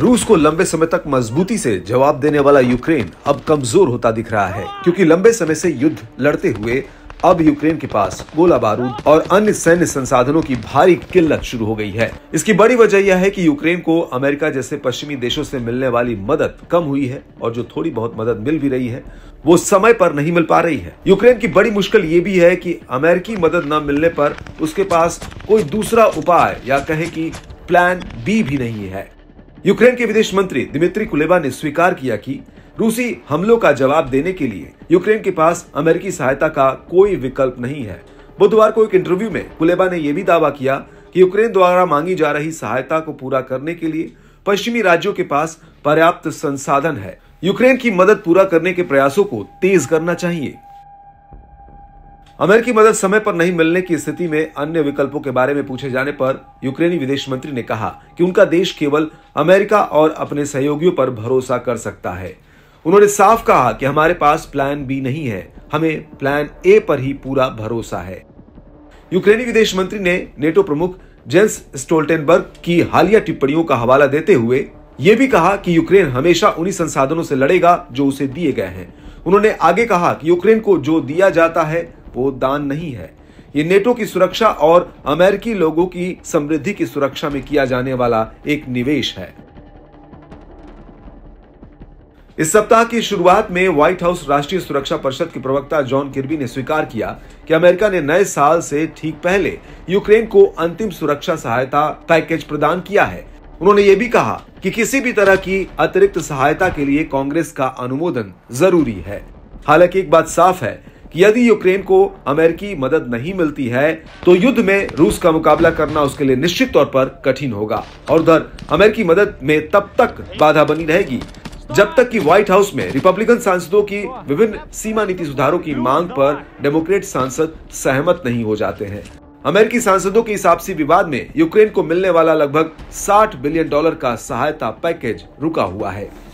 रूस को लंबे समय तक मजबूती से जवाब देने वाला यूक्रेन अब कमजोर होता दिख रहा है क्योंकि लंबे समय से युद्ध लड़ते हुए अब यूक्रेन के पास गोला बारूद और अन्य सैन्य संसाधनों की भारी किल्लत शुरू हो गई है इसकी बड़ी वजह यह है कि यूक्रेन को अमेरिका जैसे पश्चिमी देशों से मिलने वाली मदद कम हुई है और जो थोड़ी बहुत मदद मिल भी रही है वो समय पर नहीं मिल पा रही है यूक्रेन की बड़ी मुश्किल ये भी है कि अमेरिकी मदद न मिलने पर उसके पास कोई दूसरा उपाय या कहे कि प्लान बी भी नहीं है यूक्रेन के विदेश मंत्री दिमित्री कुलेबा ने स्वीकार किया कि रूसी हमलों का जवाब देने के लिए यूक्रेन के पास अमेरिकी सहायता का कोई विकल्प नहीं है बुधवार को एक इंटरव्यू में कुलेबा ने यह भी दावा किया कि यूक्रेन द्वारा मांगी जा रही सहायता को पूरा करने के लिए पश्चिमी राज्यों के पास पर्याप्त संसाधन है यूक्रेन की मदद पूरा करने के प्रयासों को तेज करना चाहिए अमेरिकी मदद समय पर नहीं मिलने की स्थिति में अन्य विकल्पों के बारे में पूछे जाने पर यूक्रेनी विदेश मंत्री ने कहा कि उनका देश केवल अमेरिका और अपने सहयोगियों पर भरोसा कर सकता है उन्होंने साफ कहा कि हमारे पास प्लान बी नहीं है हमें प्लान ए पर ही पूरा भरोसा है यूक्रेनी विदेश मंत्री ने नेटो प्रमुख जेंस स्टोल्टेनबर्ग की हालिया टिप्पणियों का हवाला देते हुए ये भी कहा कि यूक्रेन हमेशा उन्हीं संसाधनों से लड़ेगा जो उसे दिए गए हैं उन्होंने आगे कहा कि यूक्रेन को जो दिया जाता है वो दान नहीं है ये नेटो की सुरक्षा और अमेरिकी लोगों की समृद्धि की सुरक्षा में किया जाने वाला एक निवेश है इस सप्ताह की शुरुआत में व्हाइट हाउस राष्ट्रीय सुरक्षा परिषद के प्रवक्ता जॉन किर्बी ने स्वीकार किया कि अमेरिका ने नए साल से ठीक पहले यूक्रेन को अंतिम सुरक्षा सहायता पैकेज प्रदान किया है उन्होंने ये भी कहा कि किसी भी तरह की अतिरिक्त सहायता के लिए कांग्रेस का अनुमोदन जरूरी है हालांकि एक बात साफ है कि यदि यूक्रेन को अमेरिकी मदद नहीं मिलती है तो युद्ध में रूस का मुकाबला करना उसके लिए निश्चित तौर पर कठिन होगा और उधर अमेरिकी मदद में तब तक बाधा बनी रहेगी जब तक कि व्हाइट हाउस में रिपब्लिकन सांसदों की विभिन्न सीमा नीति सुधारों की मांग पर डेमोक्रेट सांसद सहमत नहीं हो जाते हैं अमेरिकी सांसदों के इस आपसी विवाद में यूक्रेन को मिलने वाला लगभग 60 बिलियन डॉलर का सहायता पैकेज रुका हुआ है